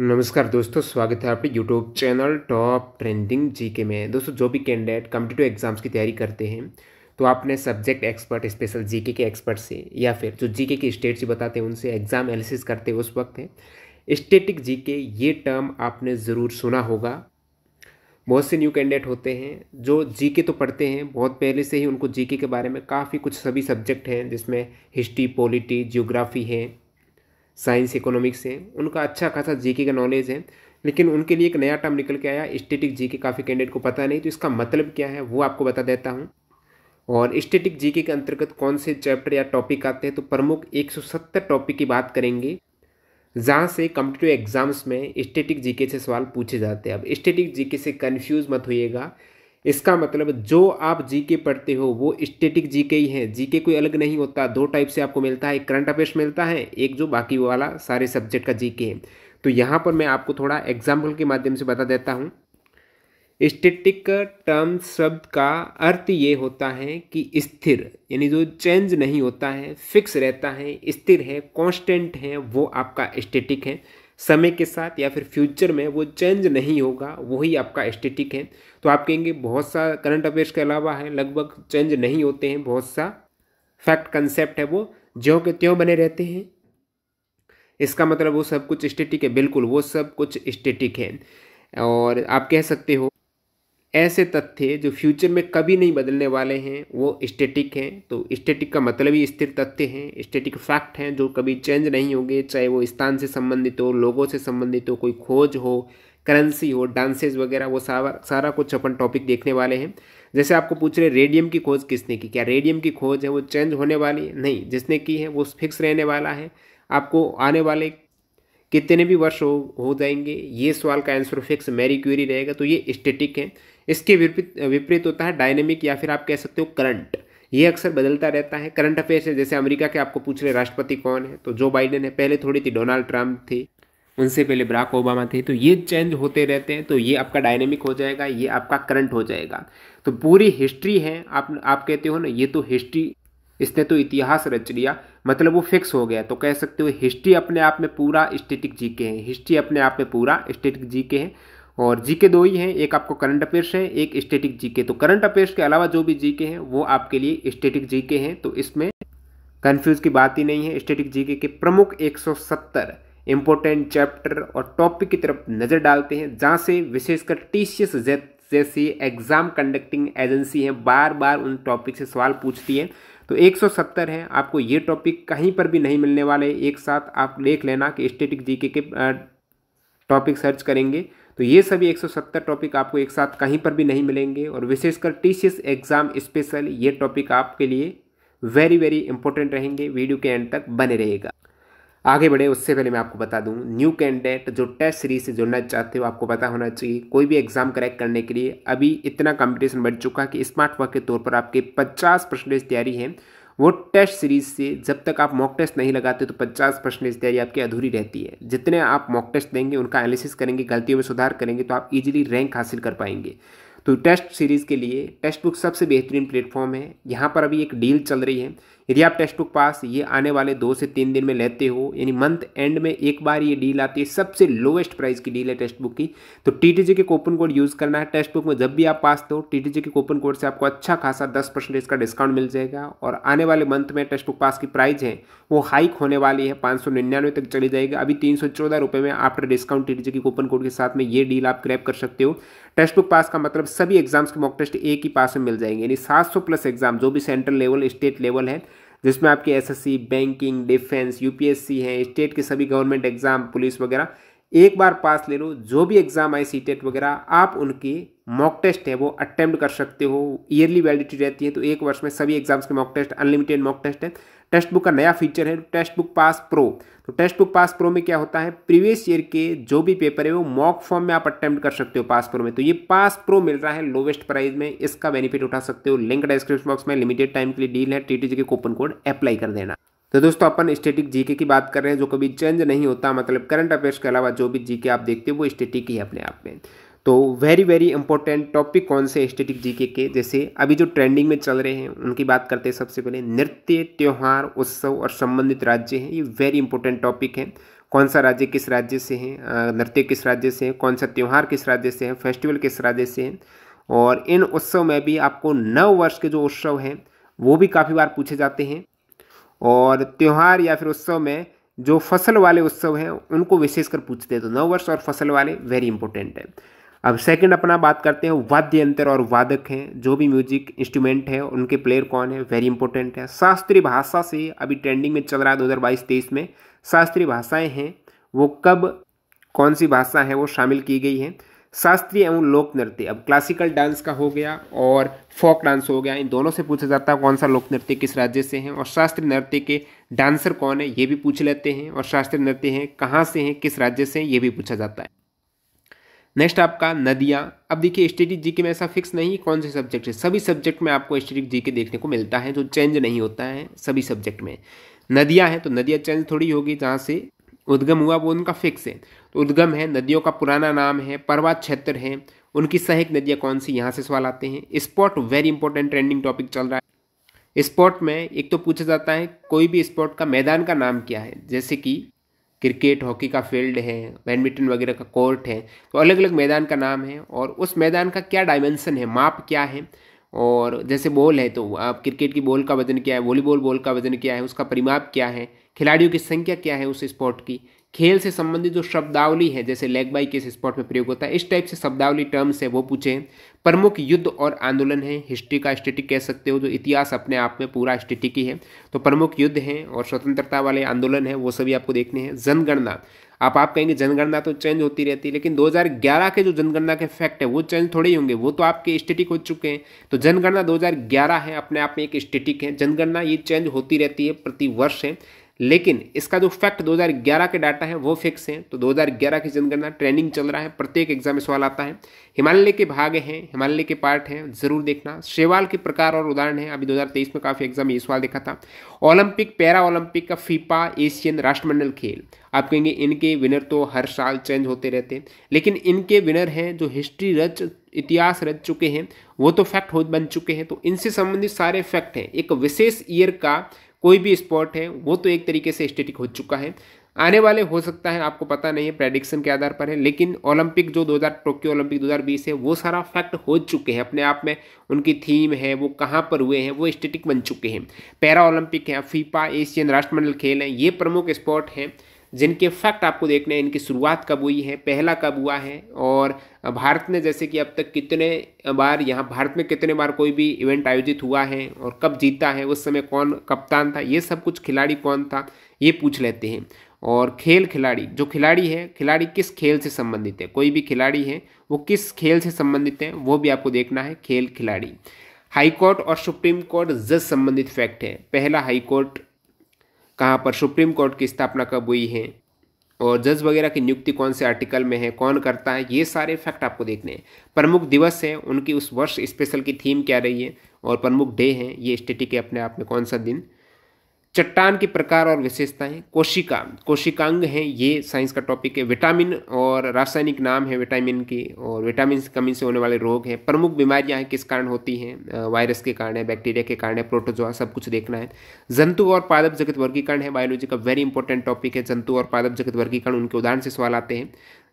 नमस्कार दोस्तों स्वागत है आपके YouTube channel top trending GK में दोस्तों जो भी कैंडिडेट कम्पिटेटिव एग्जाम्स की तैयारी करते हैं तो आपने सब्जेक्ट एक्सपर्ट स्पेशल जीके के एक्सपर्ट से या फिर जो जीके के स्टेट से बताते हैं उनसे एग्ज़ाम एनालिसिस करते उस वक्त है स्टेटिक जीके ये टर्म आपने ज़रूर सुना होगा बहुत से न्यू कैंडिडेट होते हैं जो जीके तो पढ़ते हैं बहुत पहले से ही उनको जीके के बारे में काफ़ी कुछ सभी सब्जेक्ट हैं जिसमें हिस्ट्री पॉलिटी जियोग्राफी है साइंस इकोनॉमिक्स हैं उनका अच्छा खासा जीके का नॉलेज है लेकिन उनके लिए एक नया टर्म निकल के आया स्टेटिक जीके काफ़ी कैंडिडेट को पता नहीं तो इसका मतलब क्या है वो आपको बता देता हूँ और स्टेटिक जीके के अंतर्गत कौन से चैप्टर या टॉपिक आते हैं तो प्रमुख 170 टॉपिक की बात करेंगे जहाँ से कंपिटेटिव एग्जाम्स में स्टेटिक जीके से सवाल पूछे जाते हैं अब स्टेटिक जीके से कन्फ्यूज मत होइएगा इसका मतलब जो आप जीके पढ़ते हो वो स्टेटिक जीके ही है जीके कोई अलग नहीं होता दो टाइप से आपको मिलता है एक करंट अफेयर्स मिलता है एक जो बाकी वाला सारे सब्जेक्ट का जीके है तो यहाँ पर मैं आपको थोड़ा एग्जाम्पल के माध्यम से बता देता हूँ स्टेटिक टर्म शब्द का अर्थ ये होता है कि स्थिर यानी जो चेंज नहीं होता है फिक्स रहता है स्थिर है कॉन्स्टेंट है वो आपका स्टेटिक है समय के साथ या फिर फ्यूचर में वो चेंज नहीं होगा वही आपका स्टेटिक है तो आप कहेंगे बहुत सा करंट अफेयर्स के अलावा है लगभग चेंज नहीं होते हैं बहुत सा फैक्ट कंसेप्ट है वो ज्यों के त्यों बने रहते हैं इसका मतलब वो सब कुछ स्टेटिक है बिल्कुल वो सब कुछ स्टेटिक है और आप कह सकते हो ऐसे तथ्य जो फ्यूचर में कभी नहीं बदलने वाले हैं वो स्टेटिक हैं तो स्टेटिक का मतलब ही स्थिर तथ्य हैं स्टेटिक फैक्ट हैं जो कभी चेंज नहीं होंगे चाहे वो स्थान से संबंधित हो लोगों से संबंधित हो कोई खोज हो करेंसी हो डांसेज वगैरह वो सारा सारा कुछ अपन टॉपिक देखने वाले हैं जैसे आपको पूछ रहे रेडियम की खोज किसने की क्या रेडियम की खोज है वो चेंज होने वाली है नहीं जिसने की है वो फिक्स रहने वाला है आपको आने वाले कितने भी वर्ष हो हो जाएंगे ये सवाल का आंसर फिक्स मेरी क्यूरी रहेगा तो ये स्टेटिक है इसके विपरीत विपरीत होता है डायनेमिक या फिर आप कह सकते हो करंट ये अक्सर बदलता रहता है करंट अफेयर्स है जैसे अमेरिका के आपको पूछ रहे राष्ट्रपति कौन है तो जो बाइडेन है पहले थोड़ी थी डोनाल्ड ट्रंप थे उनसे पहले बराक ओबामा थे तो ये चेंज होते रहते हैं तो ये आपका डायनेमिक हो जाएगा ये आपका करंट हो जाएगा तो पूरी हिस्ट्री है आप आप कहते हो ना ये तो हिस्ट्री इसने तो इतिहास रच लिया मतलब वो फिक्स हो गया तो कह सकते हो हिस्ट्री अपने आप में पूरा स्टेटिक जी के हैं हिस्ट्री अपने आप में पूरा स्टेटिक जी के हैं और जी के दो ही हैं एक आपको करंट अफेयर्स है एक स्टेटिक जी के तो करंट अफेयर्स के अलावा जो भी जी के हैं वो आपके लिए स्टेटिक जी के हैं तो इसमें कन्फ्यूज़ की बात ही नहीं है स्टेटिक जी के, प्रमुख एक इंपॉर्टेंट चैप्टर और टॉपिक की तरफ नज़र डालते हैं जहाँ से विशेषकर टी जैसी एग्ज़ाम कंडक्टिंग एजेंसी है बार बार उन टॉपिक से सवाल पूछती है तो 170 है आपको ये टॉपिक कहीं पर भी नहीं मिलने वाले एक साथ आप देख लेना कि स्टेटिक जीके के टॉपिक सर्च करेंगे तो ये सभी 170 टॉपिक आपको एक साथ कहीं पर भी नहीं मिलेंगे और विशेषकर टी एग्ज़ाम स्पेशल ये टॉपिक आपके लिए वेरी वेरी इंपॉर्टेंट रहेंगे वीडियो के एंड तक बने रहेगा आगे बढ़े उससे पहले मैं आपको बता दूं न्यू कैंडिडेट जो टेस्ट सीरीज से जुड़ना चाहते हो आपको पता होना चाहिए कोई भी एग्जाम क्रैक करने के लिए अभी इतना कंपटीशन बढ़ चुका कि स्मार्ट वर्क के तौर पर आपके 50 परसेंटेज तैयारी है वो टेस्ट सीरीज से जब तक आप मॉक टेस्ट नहीं लगाते तो 50 परसेंटेज तैयारी आपकी अधूरी रहती है जितने आप मॉक टेस्ट देंगे उनका एनालिसिस करेंगे गलतियों में सुधार करेंगे तो आप इजीली रैंक हासिल कर पाएंगे तो टेस्ट सीरीज़ के लिए टेक्स्ट बुक सबसे बेहतरीन प्लेटफॉर्म है यहाँ पर अभी एक डील चल रही है यदि आप टेस्ट बुक पास ये आने वाले दो से तीन दिन में लेते हो यानी मंथ एंड में एक बार ये डील आती है सबसे लोएस्ट प्राइस की डील है टेक्स्ट बुक की तो टी के कूपन कोड यूज़ करना है टेक्स्ट बुक में जब भी आप पास दो टी के कोपन कोड से आपको अच्छा खासा दस परसेंटेज का डिस्काउंट मिल जाएगा और आने वाले मंथ में टेस्ट बुक पास की प्राइस है वो हाइक होने वाली है पाँच तक चली जाएगी अभी तीन में आफ्टर डिस्काउंट टी के कूपन कोड के साथ में ये डील आप क्रैप कर सकते हो टेस्ट बुक पास का मतलब सभी एग्जाम्स के मॉक टेस्ट एक ही पास में मिल जाएंगे यानी 700 प्लस एग्जाम जो भी सेंट्रल लेवल स्टेट लेवल है जिसमें आपके एसएससी बैंकिंग डिफेंस यूपीएससी हैं स्टेट के सभी गवर्नमेंट एग्जाम पुलिस वगैरह एक बार पास ले लो जो भी एग्जाम आए सी टेट वगैरह आप उनके मॉक टेस्ट है वो अटैम्प्ट कर सकते हो ईयरली वैलिडिटी रहती है तो एक वर्ष में सभी एग्जाम्स के mock test unlimited mock test है टेक्स्ट बुक का नया फीचर है टेक्स्ट बुक पास प्रो तो टेक्स्ट बुक पास प्रो में क्या होता है प्रीवियस ईयर के जो भी पेपर है वो मॉक फॉर्म में आप अटैम्प्ट कर सकते हो पास प्रो में तो ये पास प्रो मिल रहा है लोवेस्ट प्राइस में इसका बेनिफिट उठा सकते हो लिंक डिस्क्रिप्शन बॉक्स में लिमिटेड टाइम के लिए डील है टीटीजी के कूपन कोड अप्लाई कर देना तो दोस्तों अपन स्टेटिक जीके की बात कर रहे हैं जो कभी चेंज नहीं होता मतलब करंट अफेयर्स के अलावा जो भी जीके आप देखते हो वो स्टेटिक ही है अपने आप में तो वेरी वेरी इंपॉर्टेंट टॉपिक कौन से स्टेटिक जीके के जैसे अभी जो ट्रेंडिंग में चल रहे हैं उनकी बात करते हैं सबसे पहले नृत्य त्यौहार उत्सव और संबंधित राज्य हैं ये वेरी इंपॉर्टेंट टॉपिक है कौन सा राज्य किस राज्य से है नृत्य किस राज्य से है कौन सा त्यौहार किस राज्य से है फेस्टिवल किस राज्य से है और इन उत्सव में भी आपको नव वर्ष के जो उत्सव हैं वो भी काफ़ी बार पूछे जाते हैं और त्यौहार या फिर उत्सव में जो फसल वाले उत्सव हैं उनको विशेषकर पूछते हैं तो नव वर्ष और फसल वाले वेरी इंपॉर्टेंट है अब सेकंड अपना बात करते हैं वाद्य यंत्र और वादक हैं जो भी म्यूजिक इंस्ट्रूमेंट है उनके प्लेयर कौन है वेरी इंपॉर्टेंट है शास्त्रीय भाषा से अभी ट्रेंडिंग में चल रहा है दो हज़ार बाईस तेईस में शास्त्रीय भाषाएँ हैं वो कब कौन सी भाषा है वो शामिल की गई हैं शास्त्रीय एवं लोक नृत्य अब क्लासिकल डांस का हो गया और फोक डांस हो गया इन दोनों से पूछा जाता है कौन सा लोक नृत्य किस राज्य से हैं और शास्त्रीय नृत्य के डांसर कौन है ये भी पूछ लेते हैं और शास्त्रीय नृत्य हैं कहाँ से हैं किस राज्य से हैं ये भी पूछा जाता है नेक्स्ट आपका नदियाँ अब देखिए स्टेटिक जीके में ऐसा फिक्स नहीं कौन से सब्जेक्ट है सभी सब्जेक्ट में आपको स्टेटिक जीके देखने को मिलता है जो चेंज नहीं होता है सभी सब्जेक्ट में नदियाँ हैं तो नदियाँ चेंज थोड़ी होगी जहाँ से उद्गम हुआ वो उनका फिक्स है तो उद्गम है नदियों का पुराना नाम है पर्वत क्षेत्र है उनकी सहायक नदियाँ कौन सी यहाँ से सवाल आते हैं spot very important trending topic चल रहा है स्पॉट में एक तो पूछा जाता है कोई भी स्पॉट का मैदान का नाम क्या है जैसे कि क्रिकेट हॉकी का फील्ड है बैडमिंटन वगैरह का कोर्ट है तो अलग अलग मैदान का नाम है और उस मैदान का क्या डायमेंसन है माप क्या है और जैसे बॉल है तो आप क्रिकेट की बॉल का वजन क्या है वॉलीबॉल बॉल का वजन क्या है उसका परिमाप क्या है खिलाड़ियों की संख्या क्या है उस स्पोर्ट की खेल से संबंधित जो शब्दावली है जैसे लेग बाई किस स्पोर्ट में प्रयोग होता है इस टाइप से शब्दावली टर्म्स है वो पूछे प्रमुख युद्ध और आंदोलन है हिस्ट्री का स्टेटिक कह सकते हो जो इतिहास अपने आप में पूरा स्टेटिक ही है तो प्रमुख युद्ध हैं और स्वतंत्रता वाले आंदोलन है वो सभी आपको देखने हैं जनगणना आप आप कहेंगे जनगणना तो चेंज होती रहती है लेकिन 2011 के जो जनगणना के फैक्ट है वो चेंज थोड़े ही होंगे वो तो आपके स्टेटिक हो चुके हैं तो जनगणना 2011 है अपने आप में एक स्टेटिक है जनगणना ये चेंज होती रहती है प्रति वर्ष है लेकिन इसका जो फैक्ट 2011 के डाटा है वो फिक्स है तो 2011 की जनगणना ट्रेनिंग चल रहा है प्रत्येक एग्जाम में सवाल आता है हिमालय के भाग हैं हिमालय के पार्ट हैं जरूर देखना शेवाल के प्रकार और उदाहरण है अभी 2023 में काफ़ी एग्जाम ये सवाल देखा था ओलंपिक पैरा ओलंपिक का फीपा एशियन राष्ट्रमंडल खेल आप कहेंगे इनके विनर तो हर साल चेंज होते रहते हैं लेकिन इनके विनर हैं जो हिस्ट्री रच इतिहास रच चुके हैं वो तो फैक्ट हो बन चुके हैं तो इनसे संबंधित सारे फैक्ट हैं एक विशेष ईयर का कोई भी स्पॉट है वो तो एक तरीके से स्टेटिक हो चुका है आने वाले हो सकता है आपको पता नहीं है प्रेडिक्शन के आधार पर है लेकिन ओलंपिक जो 2000 टोक्यो ओलंपिक 2020 है वो सारा फैक्ट हो चुके हैं अपने आप में उनकी थीम है वो कहाँ पर हुए हैं वो स्टेटिक बन चुके हैं पैरा ओलंपिक है फीफा एशियन राष्ट्रमंडल खेल हैं ये प्रमुख स्पोर्ट हैं जिनके फैक्ट आपको देखने हैं इनकी शुरुआत कब हुई है पहला कब हुआ है और भारत में जैसे कि अब तक कितने बार यहाँ भारत में कितने बार कोई भी इवेंट आयोजित हुआ है और कब जीता है उस समय कौन कप्तान था ये सब कुछ खिलाड़ी कौन था ये पूछ लेते हैं और खेल खिलाड़ी जो खिलाड़ी है खिलाड़ी किस खेल से संबंधित है कोई भी खिलाड़ी है वो किस खेल से संबंधित है वो भी आपको देखना है खेल खिलाड़ी हाई कोर्ट और सुप्रीम कोर्ट जज संबंधित फैक्ट है पहला हाई कोर्ट कहाँ पर सुप्रीम कोर्ट की स्थापना कब हुई है और जज वगैरह की नियुक्ति कौन से आर्टिकल में है कौन करता है ये सारे फैक्ट आपको देखने हैं प्रमुख दिवस है उनकी उस वर्ष स्पेशल की थीम क्या रही है और प्रमुख डे हैं ये स्टेटी के अपने आप में कौन सा दिन चट्टान के प्रकार और विशेषताएं कोशिका कोशिकांग हैं ये साइंस का टॉपिक है विटामिन और रासायनिक नाम है विटामिन के और विटामिन की कमी से होने वाले रोग हैं प्रमुख बीमारियां हैं किस कारण होती हैं वायरस के कारण है बैक्टीरिया के कारण है प्रोटोजोआ सब कुछ देखना है जंतु और पादप जगत वर्गीकरण है बायोलॉजी का वेरी इंपॉर्टेंट टॉपिक है जंतु और पादप जगत वर्गीकरण उनके उदाहरण से सवाल आते हैं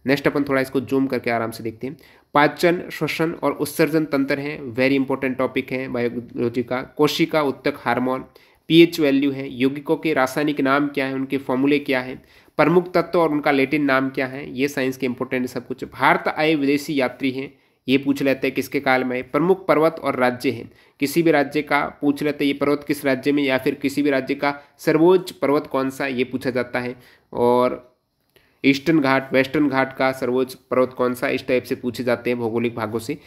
नेक्स्ट अपन थोड़ा इसको जूम करके आराम से देखते हैं पाचन श्वसन और उत्सर्जन तंत्र हैं वेरी इंपॉर्टेंट टॉपिक है बायोलॉजी का कोशिका उत्तक हार्मोन पीएच वैल्यू है यौगिकों के रासायनिक नाम क्या है उनके फॉर्मूले क्या है प्रमुख तत्व और उनका लेटिन नाम क्या है ये साइंस के इंपॉर्टेंट सब कुछ भारत आए विदेशी यात्री हैं ये पूछ लेते हैं किसके काल में प्रमुख पर्वत और राज्य हैं किसी भी राज्य का पूछ लेते हैं ये पर्वत किस राज्य में या फिर किसी भी राज्य का सर्वोच्च पर्वत कौन सा ये पूछा जाता है और ईस्टर्न घाट वेस्टर्न घाट का सर्वोच्च पर्वत कौन सा इस टाइप से पूछे जाते हैं भौगोलिक भागों से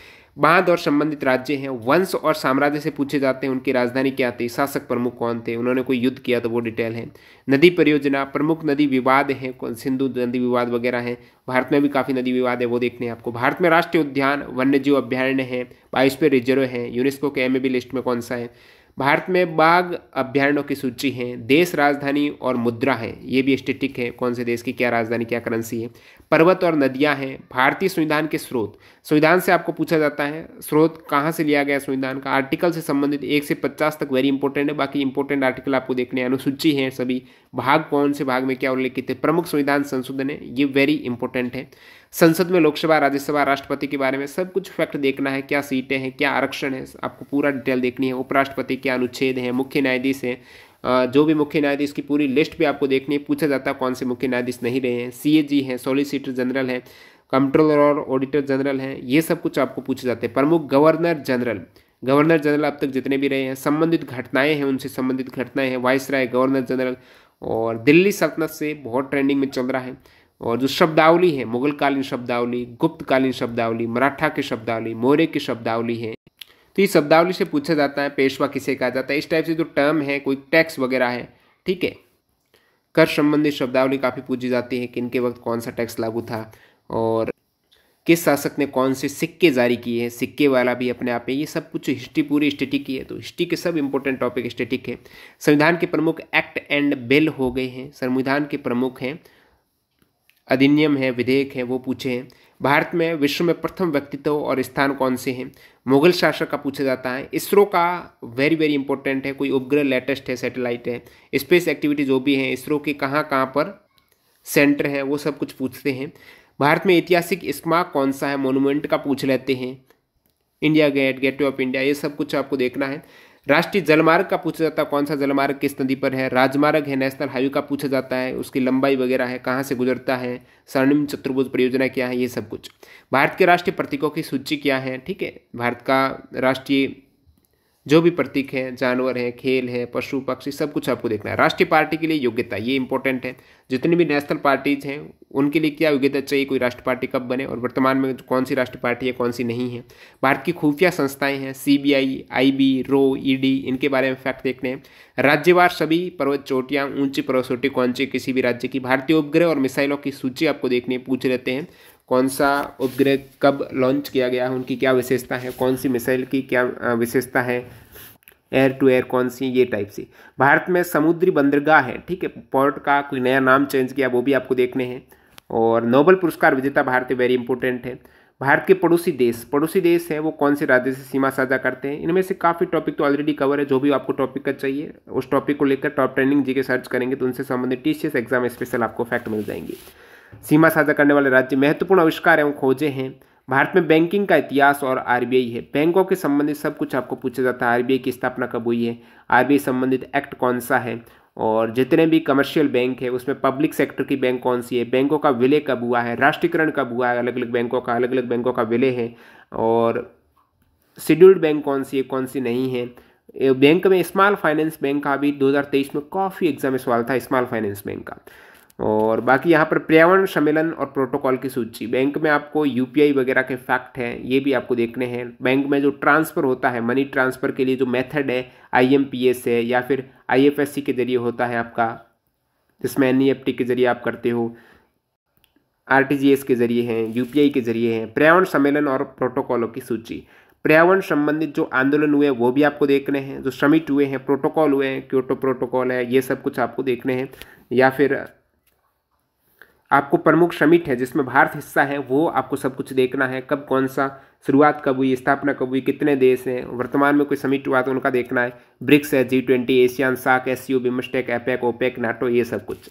बाद और संबंधित राज्य हैं वंश और साम्राज्य से पूछे जाते हैं उनकी राजधानी क्या थी शासक प्रमुख कौन थे उन्होंने कोई युद्ध किया तो वो डिटेल है नदी परियोजना प्रमुख नदी विवाद हैं सिंधु नदी विवाद वगैरह हैं भारत में भी काफ़ी नदी विवाद है वो देखने हैं आपको भारत में राष्ट्रीय उद्यान वन्यजीव अभ्यारण्य है बाईस पे रिजर्व है यूनेस्को के एम लिस्ट में कौन सा है भारत में बाघ अभ्यारण्यों की सूची है देश राजधानी और मुद्रा है ये भी स्टेटिक है कौन से देश की क्या राजधानी क्या करेंसी है पर्वत और नदियाँ हैं भारतीय संविधान के स्रोत संविधान से आपको पूछा जाता है स्रोत कहाँ से लिया गया संविधान का आर्टिकल से संबंधित एक से पचास तक वेरी इंपॉर्टेंट है बाकी इंपॉर्टेंट आर्टिकल आपको देखने अनुसूची है सभी भाग कौन से भाग में क्या उल्लेखित है प्रमुख संविधान संशोधन है ये वेरी इंपॉर्टेंट है संसद में लोकसभा राज्यसभा राष्ट्रपति के बारे में सब कुछ फैक्ट देखना है क्या सीटें हैं क्या आरक्षण है आपको पूरा डिटेल देखनी है उपराष्ट्रपति क्या अनुच्छेद हैं मुख्य न्यायाधीश हैं जो भी मुख्य न्यायाधीश की पूरी लिस्ट भी आपको देखनी है पूछा जाता है कौन से मुख्य न्यायाधीश नहीं रहे हैं सी ए जी हैं सॉलिसिटर जनरल हैं कंट्रोलर और ऑडिटर जनरल हैं ये सब कुछ आपको पूछे जाते हैं प्रमुख गवर्नर जनरल गवर्नर जनरल अब तक जितने भी रहे हैं संबंधित घटनाएं हैं उनसे संबंधित घटनाएं हैं वाइस राय गवर्नर जनरल और दिल्ली सल्तनत से बहुत ट्रेंडिंग में चल रहा है और जो शब्दावली है मुगल कालीन शब्दावली गुप्त कालीन शब्दावली मराठा की शब्दावली मौर्य की शब्दावली है तो ये शब्दावली से पूछा जाता है पेशवा किसे कहा जाता है इस टाइप से जो टर्म है कोई टैक्स वगैरह है ठीक है कर संबंधी शब्दावली काफ़ी पूछी जाती है कि इनके वक्त कौन सा टैक्स लागू था और किस शासक ने कौन से सिक्के जारी किए हैं सिक्के वाला भी अपने आप में ये सब कुछ हिस्ट्री पूरी स्टेटिक की है तो हिस्ट्री के सब इंपॉर्टेंट टॉपिक स्टेटिक है संविधान के प्रमुख एक्ट एंड बिल हो गए हैं संविधान के प्रमुख हैं अधिनियम है विधेयक है वो पूछे हैं भारत में विश्व में प्रथम व्यक्तित्व और स्थान कौन से हैं मुगल शासक का पूछा जाता है इसरो का वेरी वेरी इंपॉर्टेंट है कोई उपग्रह लेटेस्ट है सैटेलाइट है स्पेस एक्टिविटी जो भी हैं इसरो के कहाँ कहाँ पर सेंटर हैं वो सब कुछ पूछते हैं भारत में ऐतिहासिक स्मारक कौन सा है मोनूमेंट का पूछ लेते हैं India Gate Gateway of India ये सब कुछ आपको देखना है राष्ट्रीय जलमार्ग का पूछा जाता है कौन सा जलमार्ग किस नदी पर है राजमार्ग है नेशनल हाईवे का पूछा जाता है उसकी लंबाई वगैरह है कहाँ से गुजरता है स्वर्णिम चतुर्भुज परियोजना क्या है ये सब कुछ भारत के राष्ट्रीय प्रतीकों की सूची क्या है ठीक है भारत का राष्ट्रीय जो भी प्रतीक हैं जानवर हैं खेल हैं पशु पक्षी सब कुछ आपको देखना है राष्ट्रीय पार्टी के लिए योग्यता ये इंपॉर्टेंट है जितनी भी नेशनल पार्टीज हैं उनके लिए क्या योग्यता चाहिए कोई राष्ट्रीय पार्टी कब बने और वर्तमान में कौन सी राष्ट्रीय पार्टी है कौन सी नहीं है भारत की खुफिया संस्थाएं हैं सीबीआई आईबी रो ईडी इनके बारे में फैक्ट देखने हैं राज्यवार सभी पर्वत चोटियाँ ऊंची पर्वत चोटी कौन सी किसी भी राज्य की भारतीय उपग्रह और मिसाइलों की सूची आपको देखने पूछ लेते हैं कौन सा उपग्रह कब लॉन्च किया गया है उनकी क्या विशेषता है कौन सी मिसाइल की क्या विशेषता है एयर टू एयर कौन सी ये टाइप सी भारत में समुद्री बंदरगाह है ठीक है पोर्ट का कोई नया नाम चेंज किया वो भी आपको देखने हैं और नोबल पुरस्कार विजेता भारत वेरी इंपॉर्टेंट है भारत के पड़ोसी देश पड़ोसी देश हैं वो कौन से राज्य से सीमा साझा करते हैं इनमें से काफ़ी टॉपिक तो ऑलरेडी कवर है जो भी आपको टॉपिक का चाहिए उस टॉपिक को लेकर टॉप ट्रेंडिंग जी के सर्च करेंगे तो उनसे संबंधित टी एग्जाम स्पेशल आपको फैक्ट मिल जाएंगे सीमा साझा करने वाले राज्य महत्वपूर्ण आविष्कार एवं खोजें हैं भारत में बैंकिंग का इतिहास और आरबीआई है बैंकों के संबंधित सब कुछ आपको पूछा जाता है आरबीआई की स्थापना कब हुई है आरबीआई संबंधित एक्ट कौन सा है और जितने भी कमर्शियल बैंक है उसमें पब्लिक सेक्टर की बैंक कौन सी है बैंकों का विलय कब हुआ है राष्ट्रीयकरण कब हुआ है अलग अलग बैंकों का अलग अलग बैंकों का विलय है और शेड्यूल्ड बैंक कौन सी है कौन सी नहीं है बैंक में स्मॉल फाइनेंस बैंक का भी 2023 में काफ़ी एग्जाम सवाल था स्मॉल फाइनेंस बैंक का और बाकी यहाँ पर पर्यावरण सम्मेलन और प्रोटोकॉल की सूची बैंक में आपको यू वगैरह के फैक्ट हैं ये भी आपको देखने हैं बैंक में जो ट्रांसफ़र होता है मनी ट्रांसफ़र के लिए जो मेथड है आईएमपीएस है या फिर आईएफएससी के ज़रिए होता है आपका जिसमें एनईएफटी के ज़रिए आप करते हो आर के ज़रिए हैं यू के ज़रिए हैं पर्यावरण सम्मेलन और प्रोटोकॉलों की सूची पर्यावरण संबंधित जो आंदोलन हुए वो भी आपको देखने हैं जो समिट हुए हैं प्रोटोकॉल हुए हैं क्योटो प्रोटोकॉल है ये सब कुछ आपको देखने हैं या फिर आपको प्रमुख समिट है जिसमें भारत हिस्सा है वो आपको सब कुछ देखना है कब कौन सा शुरुआत कब हुई स्थापना कब हुई कितने देश हैं वर्तमान में कोई समिट हुआ तो उनका देखना है ब्रिक्स है जी ट्वेंटी एशियान साक S U BIMSTEC APEC OPEC NATO ये सब कुछ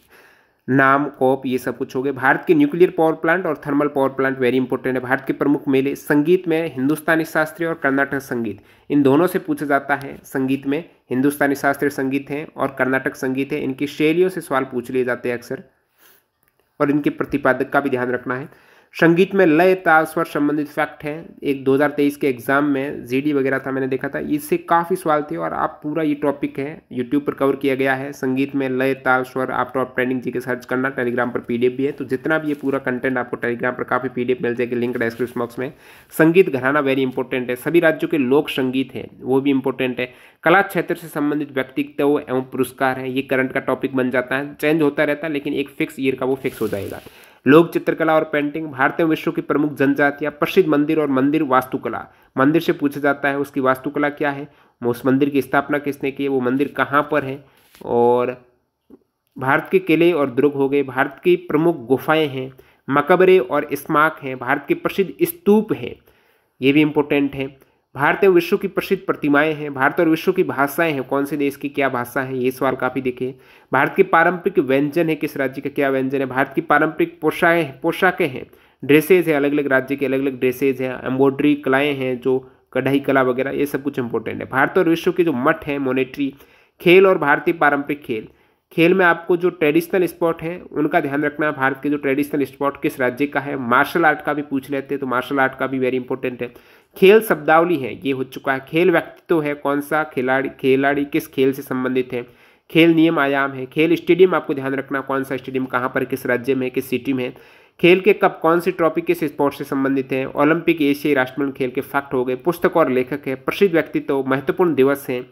नाम कॉप ये सब कुछ हो गए भारत के न्यूक्लियर पावर प्लांट और thermal power plant very important है भारत के प्रमुख मेले संगीत में हिंदुस्तानी शास्त्रीय और कर्नाटक संगीत इन दोनों से पूछा जाता है संगीत में हिंदुस्तानी शास्त्रीय संगीत है और कर्नाटक संगीत है इनकी शैलियों से सवाल पूछ लिए जाते हैं अक्सर और इनके प्रतिपादक का भी ध्यान रखना है संगीत में लय ताल स्वर संबंधित फैक्ट है एक 2023 के एग्ज़ाम में जीडी वगैरह था मैंने देखा था इससे काफ़ी सवाल थे और आप पूरा ये टॉपिक है यूट्यूब पर कवर किया गया है संगीत में लय ताल स्वर आप टॉप ट्रेंडिंग जी के सर्च करना टेलीग्राम पर पीडीएफ भी है तो जितना भी ये पूरा कंटेंट आपको टेलीग्राम पर काफ़ी पीडीएफ मिल जाएगी लिंक डिस्क्रिप्शन बॉक्स में संगीत घराना वेरी इंपॉर्टेंट है सभी राज्यों के लोक संगीत है वो भी इंपॉर्टेंट है कला क्षेत्र से संबंधित व्यक्तित्व एवं पुरस्कार है ये करंट का टॉपिक बन जाता है चेंज होता रहता है लेकिन एक फिक्स ईयर का वो फिक्स हो जाएगा लोक चित्रकला और पेंटिंग भारत में विश्व की प्रमुख जनजातियाँ प्रसिद्ध मंदिर और मंदिर वास्तुकला मंदिर से पूछा जाता है उसकी वास्तुकला क्या है उस मंदिर की स्थापना किसने की है वो मंदिर कहाँ पर है और भारत के किले और दुर्ग हो गए भारत की प्रमुख गुफाएं हैं मकबरे और स्मारक हैं भारत के प्रसिद्ध स्तूप हैं ये भी इम्पोर्टेंट हैं भारत एवं विश्व की प्रसिद्ध प्रतिमाएं हैं भारत और विश्व की भाषाएं हैं कौन से देश की क्या भाषा है ये सवाल काफ़ी देखे भारत के पारंपरिक व्यंजन है किस राज्य का क्या व्यंजन है भारत की पारंपरिक पोशाकें पोशाकें हैं ड्रेसेज है अलग अलग राज्य के अलग अलग ड्रेसेज हैं एम्ब्रॉयडरी कलाएँ हैं जो कढ़ाई कला वगैरह ये सब कुछ इंपॉर्टेंट है भारत और विश्व के जो मठ हैं मोनेट्री खेल और भारतीय पारंपरिक खेल खेल में आपको जो ट्रेडिशनल स्पोर्ट है उनका ध्यान रखना है भारत के जो ट्रेडिशनल स्पोर्ट किस राज्य का है मार्शल आर्ट का भी पूछ लेते हैं तो मार्शल आर्ट का भी वेरी इंपॉर्टेंट है खेल शब्दावली है ये हो चुका है खेल व्यक्तित्व तो है कौन सा खिलाड़ी खिलाड़ी किस खेल से संबंधित है खेल नियम आयाम है खेल स्टेडियम आपको ध्यान रखना कौन सा स्टेडियम कहाँ पर किस राज्य में किस सिटी में खेल के कप कौन से ट्रॉफी किस स्पोर्ट से संबंधित हैं ओलंपिक एशियाई राष्ट्रमंडल खेल के फैक्ट हो गए पुस्तक और लेखक है प्रसिद्ध व्यक्तित्व तो महत्वपूर्ण दिवस हैं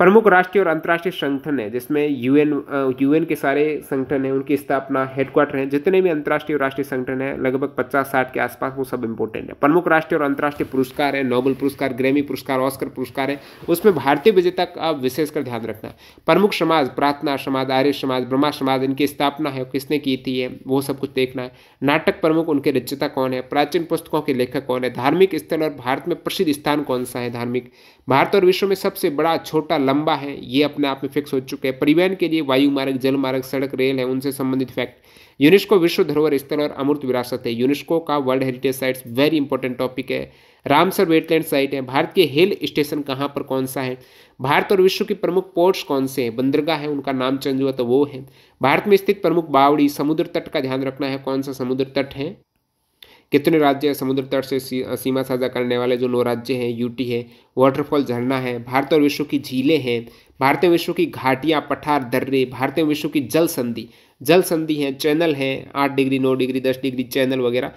प्रमुख राष्ट्रीय और अंतर्राष्ट्रीय संगठन है जिसमें यूएन यूएन के सारे संगठन हैं उनकी स्थापना हेडक्वार्टर हैं जितने भी अंतर्राष्ट्रीय और राष्ट्रीय संगठन हैं लगभग 50 साठ के आसपास वो सब इंपॉर्टेंट है प्रमुख राष्ट्रीय और अंतर्राष्ट्रीय पुरस्कार है नोबल पुरस्कार ग्रेमी पुरस्कार ऑस्कर पुरस्कार है उसमें भारतीय विजेता का विशेषकर ध्यान रखना प्रमुख समाज प्रार्थना समाज आर्य समाज ब्रह्मा समाज इनकी स्थापना है किसने की थी है वो सब कुछ देखना है नाटक प्रमुख उनके रचिता कौन है प्राचीन पुस्तकों के लेखक कौन है धार्मिक स्थल और भारत में प्रसिद्ध स्थान कौन सा है धार्मिक भारत और विश्व में सबसे बड़ा छोटा लंबा है ये अपने आप में फिक्स हो चुके हैं परिवहन के लिए वायु मार्ग जल मार्ग सड़क रेल है उनसे संबंधित फैक्ट यूनेस्को विश्व धरोहर स्थल और अमृत विरासत है यूनेस्को का world heritage sites very important topic है रामसर वेटलैंड साइट है भारत के हिल स्टेशन कहाँ पर कौन सा है भारत और विश्व के प्रमुख पोर्ट्स कौन से हैं बंदरगाह है उनका नाम चेंज हुआ तो वो है भारत में स्थित प्रमुख बावड़ी समुद्र तट का ध्यान रखना है कौन सा समुद्र तट है कितने राज्य समुद्र तट से सीमा साझा करने वाले जो नौ राज्य हैं यूटी है वाटरफॉल झरना है भारत और विश्व की झीलें हैं भारत विश्व की घाटियाँ पठार दर्रे भारत विश्व की जल संधि जल संधि हैं चैनल हैं आठ डिग्री नौ डिग्री दस डिग्री चैनल वगैरह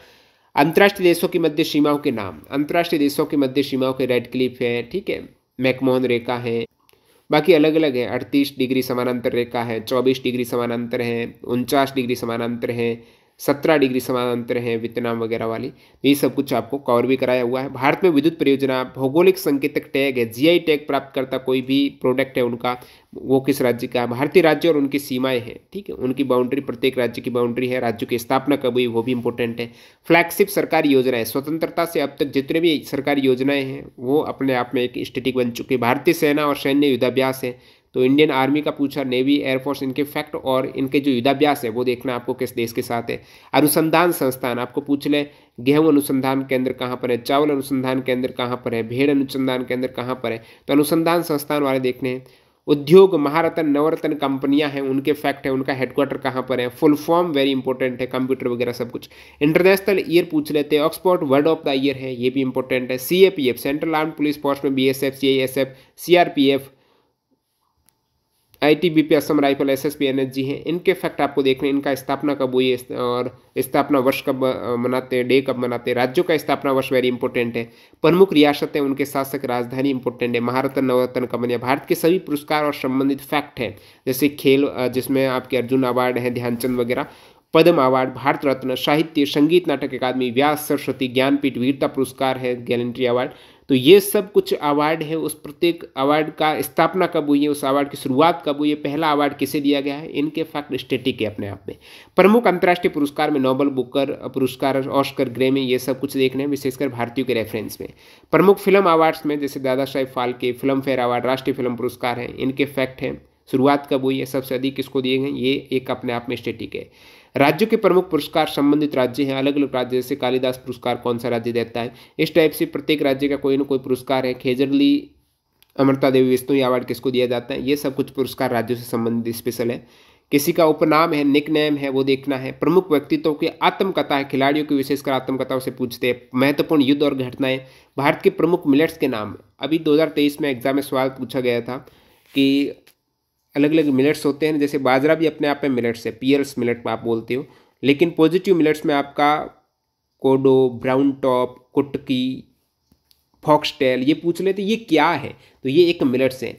अंतर्राष्ट्रीय देशों की मध्य सीमाओं के नाम अंतर्राष्ट्रीय देशों की मध्य सीमाओं के रेड क्लिफ है ठीक है मैकमोहन रेखा है बाकी अलग अलग है अड़तीस डिग्री समानांतर रेखा है चौबीस डिग्री समानांतर है उनचास डिग्री समानांतर है सत्रह डिग्री समानांतर हैं वितनाम वगैरह वाली तो ये सब कुछ आपको कवर भी कराया हुआ है भारत में विद्युत परियोजना भौगोलिक संकेतक टैग है जी टैग प्राप्त करता कोई भी प्रोडक्ट है उनका वो किस राज्य का भारतीय राज्य और उनकी सीमाएं हैं ठीक है उनकी बाउंड्री प्रत्येक राज्य की बाउंड्री है राज्यों की स्थापना कब हुई वो भी इंपॉर्टेंट है फ्लैगशिप सरकारी योजनाएं स्वतंत्रता से अब तक जितने भी सरकारी योजनाएं हैं वो अपने आप में एक स्टेटिक बन चुकी है भारतीय सेना और सैन्य युद्धाभ्यास है तो इंडियन आर्मी का पूछा नेवी एयरफोर्स इनके फैक्ट और इनके जो युद्धाभ्यास है वो देखना आपको किस देश के साथ है अनुसंधान संस्थान आपको पूछ लें गेहूं अनुसंधान केंद्र कहाँ पर है चावल अनुसंधान केंद्र कहाँ पर है भेड़ अनुसंधान केंद्र कहाँ पर है तो अनुसंधान संस्थान वाले देखने हैं उद्योग महारतन नवरत्न कंपनियां हैं उनके फैक्ट है उनका हेडक्वार्टर कहाँ पर है फुल फॉर्म वेरी इंपॉर्टेंट है कंप्यूटर वगैरह सब कुछ इंटरनेशनल ईयर पूछ लेते हैं Oxford word of the year है ये भी इंपॉर्टेंट है C central arm police force में B S F C I S F C R P F I T B P Assam rifle S S P N S G हैं इनके fact आपको देखने इनका स्थापना कब हुई है और स्थापना वर्ष कब मनाते हैं डे कब मनाते हैं राज्यों का स्थापना वर्ष वेरी इंपॉर्टेंट है प्रमुख रियासत है उनके शासक राजधानी इंपॉर्टेंट है महारत्न नवरत्न कंपनियाँ भारत के सभी पुरस्कार और संबंधित फैक्ट हैं जैसे खेल जिसमें आपके अर्जुन अवार्ड हैं ध्यानचंद वगैरह पद्म अवार्ड भारत रत्न साहित्य संगीत नाटक अकादमी व्यास सरस्वती ज्ञानपीठ वीरता पुरस्कार है गैलेंट्री अवार्ड तो ये सब कुछ अवार्ड है उस प्रत्येक अवार्ड का स्थापना कब हुई है उस अवार्ड की शुरुआत कब हुई है पहला अवार्ड किसे दिया गया है इनके फैक्ट स्टेटिक है अपने आप में प्रमुख अंतर्राष्ट्रीय पुरस्कार में नोबल बुकर पुरस्कार ऑस्कर ग्रे में ये सब कुछ देखने हैं विशेषकर भारतीयों के रेफरेंस में प्रमुख फिल्म अवार्ड्स में जैसे Dada Saheb Phalke Filmfare award राष्ट्रीय फिल्म पुरस्कार हैं इनके फैक्ट हैं शुरुआत कब हुई है सबसे अधिक किसको दिए गए ये एक अपने आप में स्टेटिक है राज्यों के प्रमुख पुरस्कार संबंधित राज्य हैं अलग अलग राज्य जैसे कालिदास पुरस्कार कौन सा राज्य देता है इस टाइप से प्रत्येक राज्य का कोई ना कोई पुरस्कार है खेजरली अमृता देवी विष्णु अवार्ड किसको दिया जाता है ये सब कुछ पुरस्कार राज्यों से संबंधित स्पेशल है किसी का उपनाम है निक नेम है वो देखना है प्रमुख व्यक्तित्व की आत्मकथा है खिलाड़ियों की विशेषकर आत्मकथाओं से पूछते हैं महत्वपूर्ण युद्ध और घटनाएं भारत के प्रमुख मिलेट्स के नाम अभी 2023 में एग्जाम में सवाल पूछा गया था कि अलग अलग मिलेट्स होते हैं जैसे बाजरा भी अपने आप में मिलेट्स है पियर्स मिलेट आप बोलते हो लेकिन पॉजिटिव मिलेट्स में आपका kodo brown top kutki foxtail ये पूछ लेते ये क्या है तो ये एक मिलेट्स हैं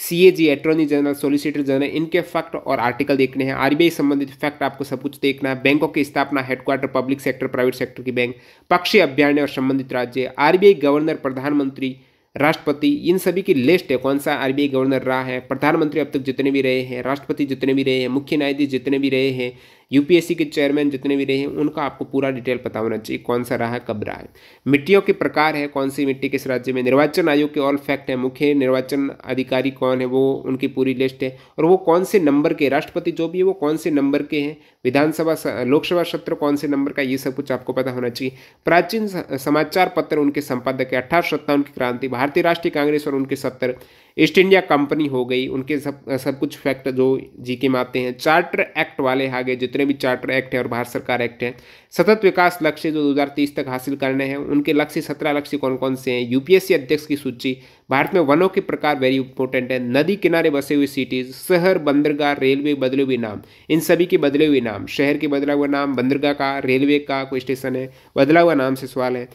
C A G attorney general solicitor general इनके फैक्ट और आर्टिकल देखने हैं आर संबंधित फैक्ट आपको सब कुछ देखना है बैंकों की स्थापना headquarter public sector private sector की बैंक पक्षी अभ्यारण्य और संबंधित राज्य आर गवर्नर प्रधानमंत्री राष्ट्रपति इन सभी की लिस्ट है कौन सा आर गवर्नर रहा है प्रधानमंत्री अब तक जितने भी रहे हैं राष्ट्रपति जितने भी रहे हैं मुख्य न्यायाधीश जितने भी रहे हैं यूपीएससी के चेयरमैन जितने भी रहे हैं उनका आपको पूरा डिटेल पता होना चाहिए कौन सा रहा कब रहा है मिट्टियों के प्रकार है कौन सी मिट्टी किस राज्य में निर्वाचन आयोग के ऑल फैक्ट है मुख्य निर्वाचन अधिकारी कौन है वो उनकी पूरी लिस्ट है और वो कौन से नंबर के राष्ट्रपति जो भी है वो कौन से नंबर के हैं विधानसभा लोकसभा सत्र कौन से नंबर का ये सब कुछ आपको पता होना चाहिए प्राचीन समाचार पत्र उनके संपादक है अठारह सत्तावन की क्रांति भारतीय राष्ट्रीय कांग्रेस और उनके सत्तर ईस्ट इंडिया कंपनी हो गई उनके सब सब कुछ फैक्ट जो जी के में आते हैं चार्टर एक्ट वाले आगे जितने भी चार्टर एक्ट हैं और भारत सरकार एक्ट है सतत विकास लक्ष्य जो 2030 तक हासिल करने हैं उनके लक्ष्य सत्रह लक्ष्य कौन कौन से हैं यूपीएससी अध्यक्ष की सूची भारत में वनों के प्रकार वेरी इंपॉर्टेंट है नदी किनारे बसे हुए सिटीज़ शहर बंदरगाह रेलवे बदले हुए नाम इन सभी के बदले हुए नाम शहर के बदला हुआ नाम बंदरगाह का रेलवे का कोई स्टेशन है बदला हुआ नाम से सवाल है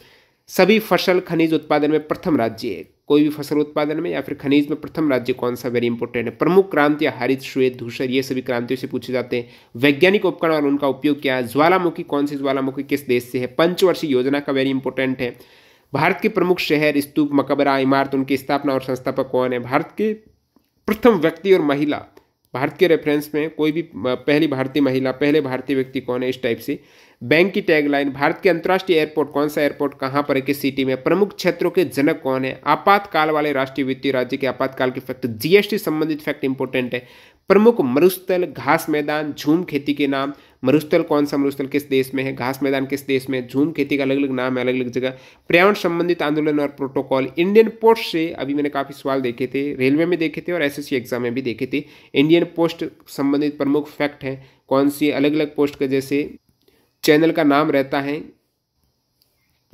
सभी फसल खनिज उत्पादन में प्रथम राज्य है कोई भी फसल उत्पादन में या फिर खनिज में प्रथम राज्य कौन सा वेरी इंपॉर्टेंट है प्रमुख क्रांति हरित श्वेत धूसर ये सभी क्रांतियों से पूछे जाते हैं वैज्ञानिक उपकरण और उनका उपयोग क्या है ज्वालामुखी कौन सी ज्वालामुखी किस देश से है पंचवर्षीय योजना का वेरी इंपॉर्टेंट है भारत के प्रमुख शहर स्तूप मकबरा इमारत उनकी स्थापना और संस्थापक कौन है भारत के प्रथम व्यक्ति और महिला भारत के रेफरेंस में कोई भी पहली भारतीय महिला पहले भारतीय व्यक्ति कौन है इस टाइप से बैंक की टैगलाइन भारत के अंतर्राष्ट्रीय एयरपोर्ट कौन सा एयरपोर्ट कहाँ पर है किस सिटी में प्रमुख क्षेत्रों के जनक कौन है आपातकाल वाले राष्ट्रीय वित्तीय राज्य के आपातकाल के फैक्ट जीएसटी संबंधित फैक्ट इंपोर्टेंट है प्रमुख मरुस्थल घास मैदान झूम खेती के नाम मरुस्थल कौन सा मरुस्थल किस देश में है घास मैदान किस देश में झूम खेती का अलग अलग नाम है अलग अलग जगह पर्यावरण संबंधित आंदोलन और प्रोटोकॉल इंडियन पोस्ट से अभी मैंने काफ़ी सवाल देखे थे रेलवे में देखे थे और एसएससी एग्जाम में भी देखे थे इंडियन पोस्ट संबंधित प्रमुख फैक्ट हैं कौन सी अलग अलग पोस्ट के जैसे चैनल का नाम रहता है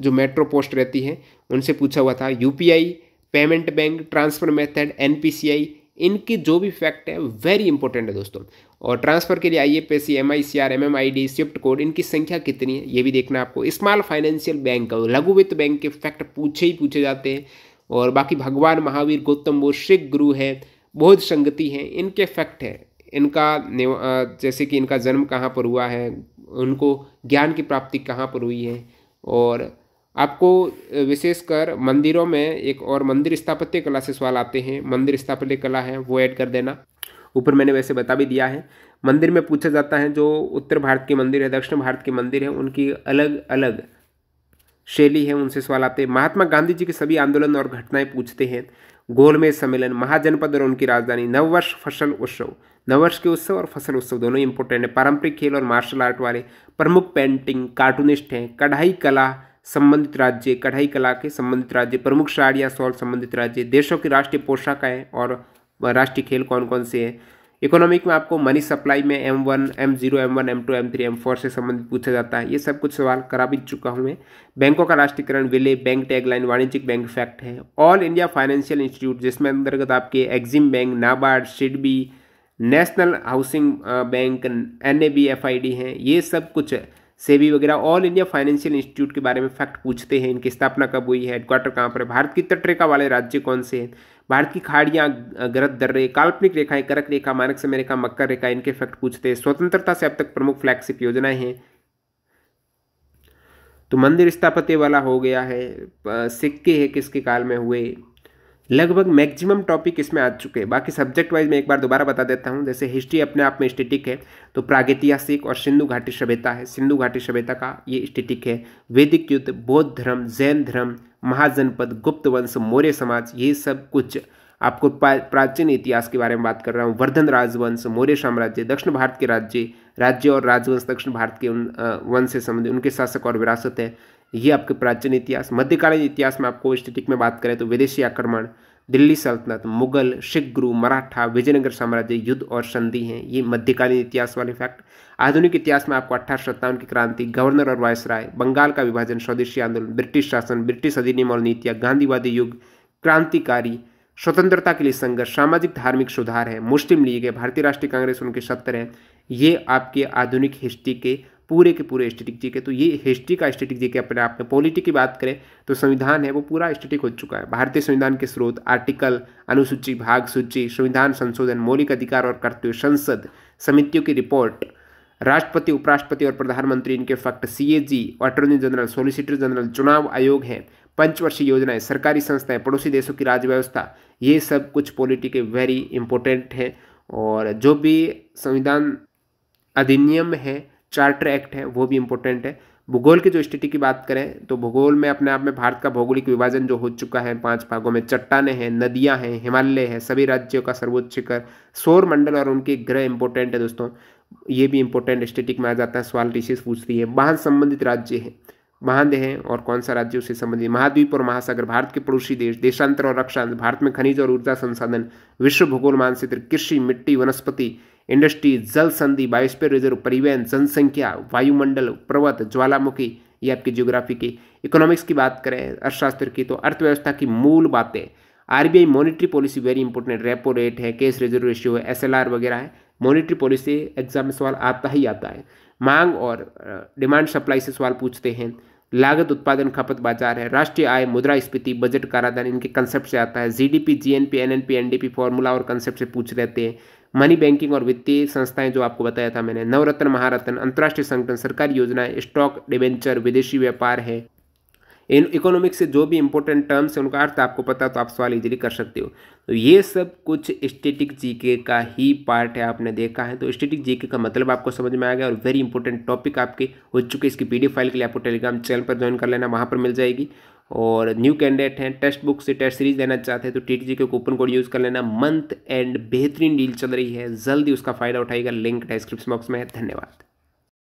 जो मेट्रो पोस्ट रहती है उनसे पूछा हुआ था UPI payment bank transfer method NPCI इनकी जो भी फैक्ट है वेरी इंपॉर्टेंट है दोस्तों और ट्रांसफर के लिए I F S C M I C R M M I D swift code इनकी संख्या कितनी है ये भी देखना आपको स्मॉल फाइनेंशियल बैंक लघु वित्त बैंक के फैक्ट पूछे ही पूछे जाते हैं और बाकी भगवान महावीर गौतम बुद्ध सिख गुरु है बौद्ध संगति है इनके फैक्ट है इनका जैसे कि इनका जन्म कहाँ पर हुआ है उनको ज्ञान की प्राप्ति कहाँ पर हुई है और आपको विशेषकर मंदिरों में एक और मंदिर स्थापत्य कला से सवाल आते हैं मंदिर स्थापत्य कला है वो ऐड कर देना ऊपर मैंने वैसे बता भी दिया है मंदिर में पूछा जाता है जो उत्तर भारत के मंदिर है दक्षिण भारत के मंदिर है उनकी अलग अलग शैली है उनसे सवाल आते हैं महात्मा गांधी जी के सभी आंदोलन और घटनाएं पूछते हैं गोलमेज सम्मेलन महाजनपद और उनकी राजधानी नववर्ष फसल उत्सव नववर्ष के उत्सव और फसल उत्सव दोनों इंपॉर्टेंट है पारंपरिक खेल और मार्शल आर्ट वाले प्रमुख पेंटिंग कार्टूनिस्ट हैं कढ़ाई कला संबंधित राज्य कढ़ाई कला के संबंधित राज्य प्रमुख साड़ या सॉल संबंधित राज्य देशों की राष्ट्रीय पोशाक है और राष्ट्रीय खेल कौन कौन से हैं इकोनॉमिक में आपको मनी सप्लाई में M one M zero M one M two M three M four से संबंधित पूछा जाता है ये सब कुछ सवाल करा भी चुका हूँ मैं बैंकों का राष्ट्रीयकरण विले बैंक टैगलाइन वाणिज्यिक बैंक फैक्ट है ऑल इंडिया फाइनेंशियल इंस्टीट्यूट जिसमें अंतर्गत आपके EXIM bank NABARD SIDBI national housing bank N A B F I D हैं ये सब कुछ सेबी वगैरह ऑल इंडिया फाइनेंशियल इंस्टीट्यूट के बारे में फैक्ट पूछते हैं इनकी स्थापना कब हुई है हेडक्वार्टर कहाँ पर है भारत की तटरेखा वाले राज्य कौन से हैं भारत की खाड़ियाँ गरत दर्रे काल्पनिक रेखाएं करक रेखा मानक समय रेखा मक्कर रेखा इनके फैक्ट पूछते हैं स्वतंत्रता से अब तक प्रमुख फ्लैगशिप योजनाएं हैं तो मंदिर स्थापत्य वाला हो गया है सिक्के है किसके काल में हुए लगभग मैक्सिमम टॉपिक इसमें आ चुके हैं बाकी सब्जेक्ट वाइज मैं एक बार दोबारा बता देता हूँ जैसे हिस्ट्री अपने आप में स्टेटिक है तो प्रागैतिहासिक और सिंधु घाटी सभ्यता है सिंधु घाटी सभ्यता का ये स्टेटिक है वैदिक युद्ध बौद्ध धर्म जैन धर्म महाजनपद गुप्त वंश मौर्य समाज ये सब कुछ आपको प्राचीन इतिहास के बारे में बात कर रहा हूँ वर्धन राजवंश मौर्य साम्राज्य दक्षिण भारत के राज्य राज्य और राजवंश दक्षिण भारत के उन वंश से संबंधित उनके शासक और विरासत है ये आपके प्राचीन इतिहास मध्यकालीन इतिहास में आपको स्टेटिक में बात करें तो विदेशी आक्रमण दिल्ली सल्तनत मुगल सिख गुरु मराठा विजयनगर साम्राज्य युद्ध और संधि हैं ये मध्यकालीन इतिहास वाले फैक्ट आधुनिक इतिहास में आपको अट्ठारह सत्तावन की क्रांति गवर्नर और वायस राय बंगाल का विभाजन स्वदेशी आंदोलन ब्रिटिश शासन ब्रिटिश अधिनियम और नीतियाँ गांधीवादी युग क्रांतिकारी स्वतंत्रता के लिए संघर्ष सामाजिक धार्मिक सुधार है मुस्लिम लीग है भारतीय राष्ट्रीय कांग्रेस उनके सत्तर हैं ये आपके आधुनिक हिस्ट्री के पूरे के पूरे स्टेटिक जीके तो ये हिस्ट्री का स्टेटिक जीके अपने आप में पॉलिटी की बात करें तो संविधान है वो पूरा स्टेटिक हो चुका है भारतीय संविधान के स्रोत आर्टिकल अनुसूची भाग सूची संविधान संशोधन मौलिक अधिकार और कर्तव्य संसद समितियों की रिपोर्ट राष्ट्रपति उपराष्ट्रपति और प्रधानमंत्री इनके fact C A G attorney general solicitor general चुनाव आयोग हैं पंचवर्षीय योजनाएं सरकारी संस्थाएं पड़ोसी देशों की राज्य व्यवस्था ये सब कुछ पॉलिटी के वेरी इंपॉर्टेंट हैं और जो भी संविधान अधिनियम है चार्टर एक्ट है वो भी इम्पोर्टेंट है भूगोल की जो स्थिति की बात करें तो भूगोल में अपने आप में भारत का भौगोलिक विभाजन जो हो चुका है पांच भागों में चट्टाने हैं नदियां हैं हिमालय है सभी राज्यों का सर्वोच्च शिखर सौर मंडल और उनके ग्रह इंपोर्टेंट है दोस्तों ये भी इंपोर्टेंट स्टेटिक में आ जाता है सवाल पूछ रही है बाहर संबंधित राज्य है महान हैं और कौन सा राज्य उससे संबंधित महाद्वीप और महासागर भारत के पड़ोसी देश देशांतर और रक्षा भारत में खनिज और ऊर्जा संसाधन विश्व भूगोल मानचित्र कृषि मिट्टी वनस्पति इंडस्ट्री जल संधि बायोस्पेयर रिजर्व परिवहन जनसंख्या वायुमंडल पर्वत ज्वालामुखी ये आपकी ज्योग्राफी की इकोनॉमिक्स की बात करें अर्थशास्त्र की तो अर्थव्यवस्था की मूल बातें RBI monetary policy very important repo rate है केस रिजर्व रेशियो है एस वगैरह है मॉनिटरी पॉलिसी एग्जाम में सवाल आता ही आता है मांग और डिमांड सप्लाई से सवाल पूछते हैं लागत उत्पादन खपत बाजार है राष्ट्रीय आय मुद्रा स्फीति बजट कराधान इनके कंसेप्ट से आता है GDP GNP NNP NDP formula और कंसेप्ट से पूछ रहते हैं मनी बैंकिंग और वित्तीय संस्थाएं जो आपको बताया था मैंने नवरत्न महारत्न अंतर्राष्ट्रीय संगठन सरकारी योजनाएं स्टॉक डिवेंचर विदेशी व्यापार है इन इकोनॉमिक्स से जो भी इंपॉर्टेंट टर्म्स हैं उनका अर्थ आपको पता तो आप सवाल इजीली कर सकते हो तो ये सब कुछ स्टेटिक जीके का ही पार्ट है आपने देखा है तो स्टेटिक जीके का मतलब आपको समझ में आ गया और वेरी इंपॉर्टेंट टॉपिक आपके हो चुके इसकी पी फाइल के लिए आपको टेलीग्राम चैनल पर ज्वाइन कर लेना वहाँ पर मिल जाएगी और न्यू कैंडिडेट हैं टेस्ट बुक से टेस्ट सीरीज लेना चाहते हैं तो टी जी के कूपन कोड यूज़ कर लेना मंथ एंड बेहतरीन डील चल रही है जल्दी उसका फ़ायदा उठाएगा लिंक डिस्क्रिप्शन बॉक्स में है धन्यवाद